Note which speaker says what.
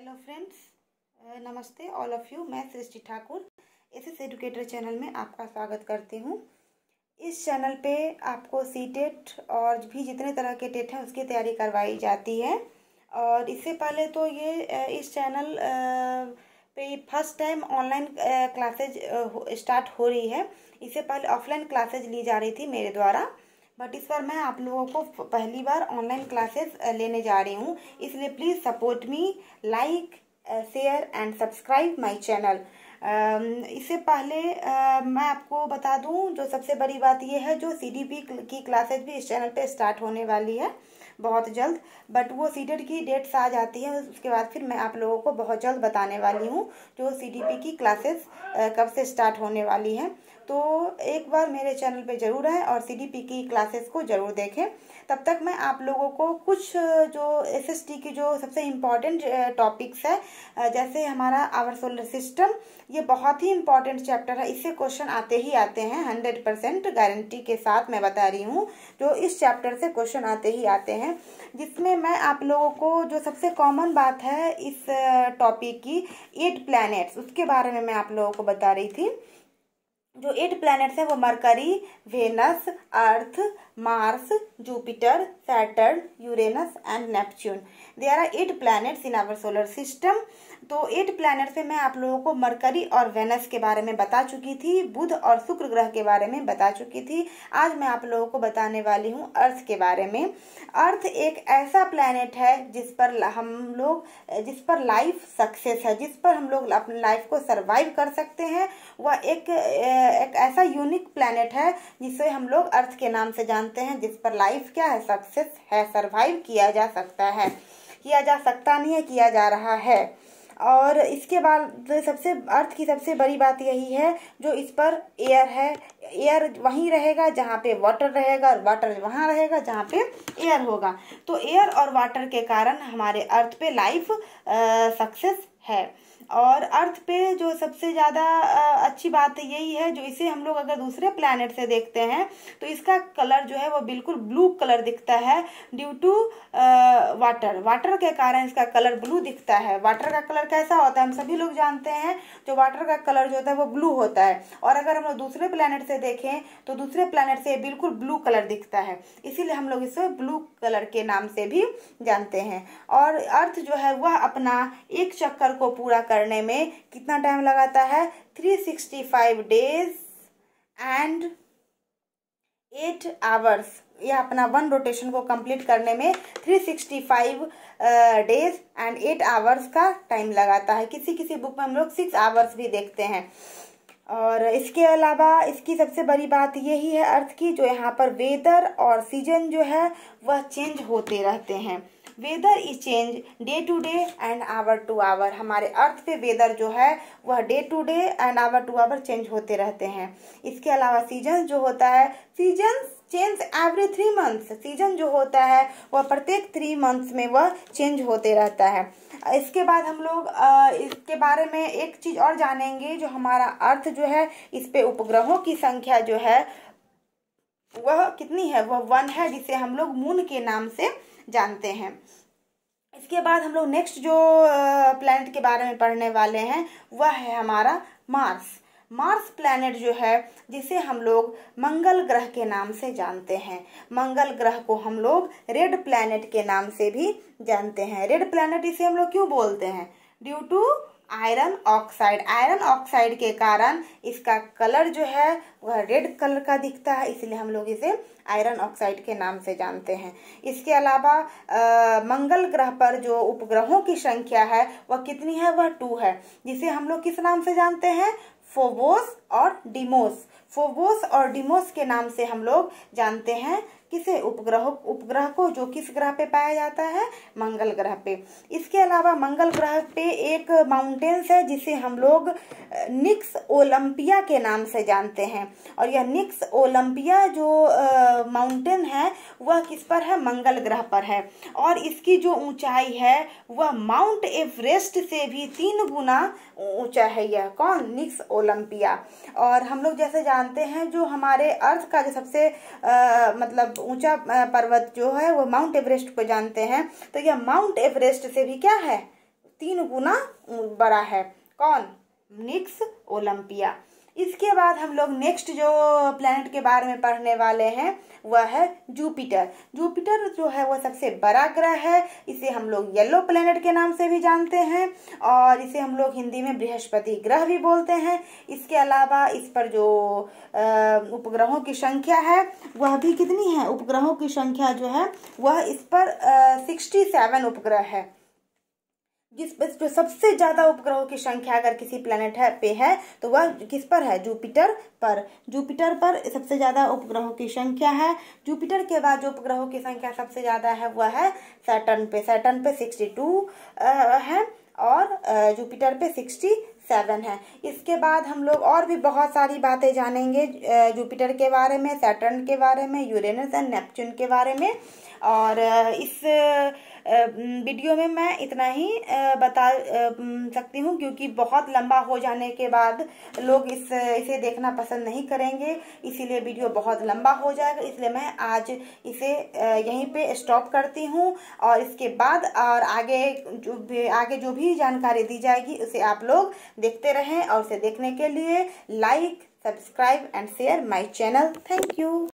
Speaker 1: hello friends नमस्ते all of you मैं Srishti Thakur S S educator channel में आपका स्वागत करती हूँ इस चैनल पे आपको सी टेट और भी जितने तरह के टेट हैं उसकी तैयारी करवाई जाती है और इससे पहले तो ये इस चैनल पे first time online classes start हो रही है इससे पहले ऑफलाइन क्लासेज ली जा रही थी मेरे द्वारा बट इस बार मैं आप लोगों को पहली बार ऑनलाइन क्लासेस लेने जा रही हूँ इसलिए please support me like share and subscribe my channel इससे पहले आ, मैं आपको बता दूँ जो सबसे बड़ी बात यह है जो सी की क्लासेज भी इस चैनल पे स्टार्ट होने वाली है बहुत जल्द बट वो सी की डेट्स आ जाती है उसके बाद फिर मैं आप लोगों को बहुत जल्द बताने वाली हूँ जो सी की क्लासेस कब से स्टार्ट होने वाली है तो एक बार मेरे चैनल पे जरूर आए और सी की क्लासेस को जरूर देखें तब तक मैं आप लोगों को कुछ जो एस की जो सबसे इम्पॉर्टेंट टॉपिक्स है जैसे हमारा आवर सोलर सिस्टम ये बहुत ही इम्पॉर्टेंट चैप्टर है इससे क्वेश्चन आते ही आते हैं हंड्रेड परसेंट गारंटी के साथ मैं बता रही हूँ जो इस चैप्टर से क्वेश्चन आते ही आते हैं जिसमें मैं आप लोगों को जो सबसे कॉमन बात है इस टॉपिक की एट प्लैनेट्स उसके बारे में मैं आप लोगों को बता रही थी जो एट प्लैनेट्स हैं वो Mercury Venus Earth Mars Jupiter Saturn Uranus and Neptune they are are eight planets in our solar system तो एट प्लैनेट से मैं आप लोगों को मरकरी और वेनस के बारे में बता चुकी थी बुध और शुक्र ग्रह के बारे में बता चुकी थी आज मैं आप लोगों को बताने वाली हूँ अर्थ के बारे में अर्थ एक ऐसा प्लैनेट है जिस पर हम लोग जिस पर लाइफ सक्सेस है जिस पर हम लोग अपनी लाइफ को सर्वाइव कर सकते हैं वह एक एक ऐसा यूनिक प्लानट है जिसे हम लोग अर्थ के नाम से जानते हैं जिस पर लाइफ क्या है सक्सेस है सर्वाइव किया जा सकता है किया जा सकता नहीं है किया जा रहा है और इसके बाद तो सबसे अर्थ की सबसे बड़ी बात यही है जो इस पर एयर है एयर वहीं रहेगा जहाँ पे वाटर रहेगा और वाटर वहाँ रहेगा जहाँ पे एयर होगा तो एयर और वाटर के कारण हमारे अर्थ पे लाइफ सक्सेस है और अर्थ पे जो सबसे ज़्यादा अच्छी बात यही है जो इसे हम लोग अगर दूसरे प्लानट से देखते हैं तो इसका कलर जो है वो बिल्कुल ब्लू कलर दिखता है ड्यू टू वाटर वाटर के कारण इसका कलर ब्लू दिखता है वाटर का कलर कैसा होता है हम सभी लोग जानते हैं जो वाटर का कलर जो होता है वो ब्लू होता है और अगर हम लोग दूसरे प्लानट से देखें तो दूसरे प्लानट से बिल्कुल ब्लू कलर दिखता है इसीलिए हम लोग इसे ब्लू कलर के नाम से भी जानते हैं और अर्थ जो है वह अपना एक चक्कर को पूरा कर करने में कितना टाइम लगाता है three sixty five days and eight hours यह अपना वन रोटेशन को कंप्लीट करने में three sixty five days and eight hours का टाइम लगाता है किसी किसी बुक में हम लोग सिक्स आवर्स भी देखते हैं और इसके अलावा इसकी सबसे बड़ी बात यही है अर्थ की जो यहाँ पर वेदर और सीजन जो है वह चेंज होते रहते हैं weather is change day to day and hour to hour हमारे अर्थ पे वेदर जो है वह day to day and hour to hour change होते रहते हैं इसके अलावा सीजन जो होता है season change every three months season जो होता है वह प्रत्येक थ्री मंथ्स में वह चेंज होते रहता है इसके बाद हम लोग इसके बारे में एक चीज़ और जानेंगे जो हमारा अर्थ जो है इस पे उपग्रहों की संख्या जो है वह कितनी है वह वन है जिसे हम लोग मून के नाम से जानते हैं इसके बाद हम लोग नेक्स्ट जो प्लानट के बारे में पढ़ने वाले हैं वह है हमारा मार्स मार्स प्लैनेट जो है जिसे हम लोग मंगल ग्रह के नाम से जानते हैं मंगल ग्रह को हम लोग रेड प्लैनेट के नाम से भी जानते हैं रेड प्लैनेट इसे हम लोग क्यों बोलते हैं due to iron oxide iron oxide के कारण इसका कलर जो है वह रेड कलर का दिखता है इसलिए हम लोग इसे आयरन ऑक्साइड के नाम से जानते हैं इसके अलावा आ, मंगल ग्रह पर जो उपग्रहों की संख्या है वह कितनी है वह टू है जिसे हम लोग किस नाम से जानते हैं फोबोस और डिमोस फोबोस और डिमोस के नाम से हम लोग जानते हैं किसे उपग्रह उपग्रह को जो किस ग्रह पे पाया जाता है मंगल ग्रह पे इसके अलावा मंगल ग्रह पे एक माउंटेन्स है जिसे हम लोग निक्स ओलंपिया के नाम से जानते हैं और यह निक्स ओलंपिया जो माउंटेन है वह किस पर है मंगल ग्रह पर है और इसकी जो ऊंचाई है वह माउंट एवरेस्ट से भी तीन गुना ऊंचा है यह कौन निक्स ओलंपिया और हम लोग जैसे जान जानते हैं जो हमारे अर्थ का जो सबसे आ, मतलब ऊंचा पर्वत जो है वो माउंट एवरेस्ट को जानते हैं तो यह माउंट एवरेस्ट से भी क्या है तीन गुना बड़ा है कौन निक्स ओलंपिया इसके बाद हम लोग नेक्स्ट जो प्लैनेट के बारे में पढ़ने वाले हैं वह है जुपिटर जुपिटर जो है वह सबसे बड़ा ग्रह है इसे हम लोग येलो प्लैनेट के नाम से भी जानते हैं और इसे हम लोग हिंदी में बृहस्पति ग्रह भी बोलते हैं इसके अलावा इस पर जो उपग्रहों की संख्या है वह भी कितनी है उपग्रहों की संख्या जो है वह इस पर सिक्सटी सेवन उपग्रह है जिस जो सबसे ज्यादा उपग्रहों की संख्या अगर किसी प्लेनेट है पे है तो वह किस पर है जुपिटर पर जुपिटर पर सबसे ज्यादा उपग्रहों की संख्या है जुपिटर के बाद जो उपग्रहों की संख्या सबसे ज्यादा है वह है सैटर्न पे सैटर्न पे सिक्सटी टू है और जुपिटर पे सिक्सटी सेवन है इसके बाद हम लोग और भी बहुत सारी बातें जानेंगे जुपिटर के बारे में सैटर्न के बारे में यूरेनस एंड नेपच्यून के बारे में और इस वीडियो में मैं इतना ही बता सकती हूँ क्योंकि बहुत लंबा हो जाने के बाद लोग इस इसे देखना पसंद नहीं करेंगे इसीलिए वीडियो बहुत लंबा हो जाएगा इसलिए मैं आज इसे यहीं पे स्टॉप करती हूँ और इसके बाद और आगे जो भी आगे जो भी जानकारी दी जाएगी उसे आप लोग देखते रहें और उसे देखने के लिए like subscribe and share my channel thank you